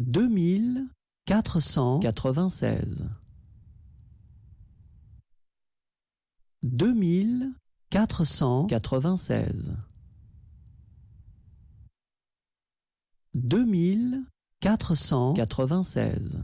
deux mille quatre cent quatre-vingt-seize. Deux mille quatre cent quatre-vingt-seize. Deux mille quatre cent quatre-vingt-seize.